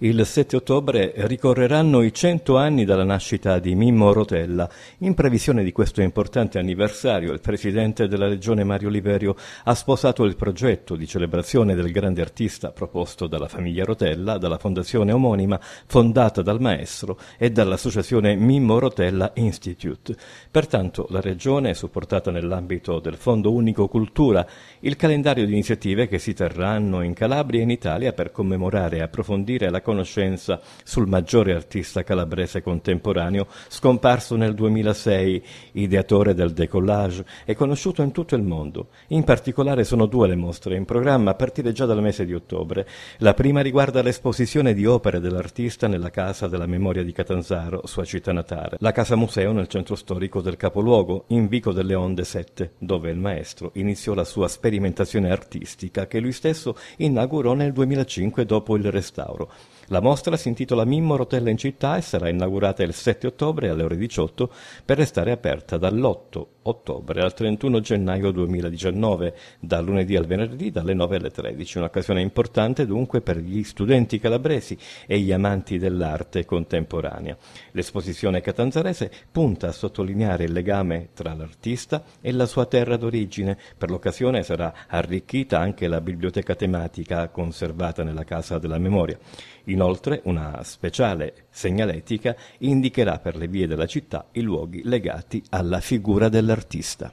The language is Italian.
Il 7 ottobre ricorreranno i 100 anni dalla nascita di Mimmo Rotella. In previsione di questo importante anniversario, il presidente della Regione Mario Liverio ha sposato il progetto di celebrazione del grande artista proposto dalla famiglia Rotella, dalla fondazione omonima fondata dal maestro e dall'associazione Mimmo Rotella Institute. Pertanto la Regione, è supportata nell'ambito del Fondo Unico Cultura, il calendario di iniziative che si terranno in Calabria e in Italia per commemorare e approfondire la conoscenza sul maggiore artista calabrese contemporaneo, scomparso nel 2006, ideatore del décollage e conosciuto in tutto il mondo. In particolare sono due le mostre in programma a partire già dal mese di ottobre. La prima riguarda l'esposizione di opere dell'artista nella Casa della Memoria di Catanzaro, sua città natale, la Casa Museo nel centro storico del capoluogo, in Vico delle Onde 7, dove il maestro iniziò la sua sperimentazione artistica che lui stesso inaugurò nel 2005 dopo il restauro. La mostra si intitola Mimmo Rotella in città e sarà inaugurata il 7 ottobre alle ore 18 per restare aperta dall'8 ottobre al 31 gennaio 2019, dal lunedì al venerdì dalle 9 alle 13. Un'occasione importante dunque per gli studenti calabresi e gli amanti dell'arte contemporanea. L'esposizione catanzarese punta a sottolineare il legame tra l'artista e la sua terra d'origine. Per l'occasione sarà arricchita anche la biblioteca tematica conservata nella Casa della Memoria. In Inoltre una speciale segnaletica indicherà per le vie della città i luoghi legati alla figura dell'artista.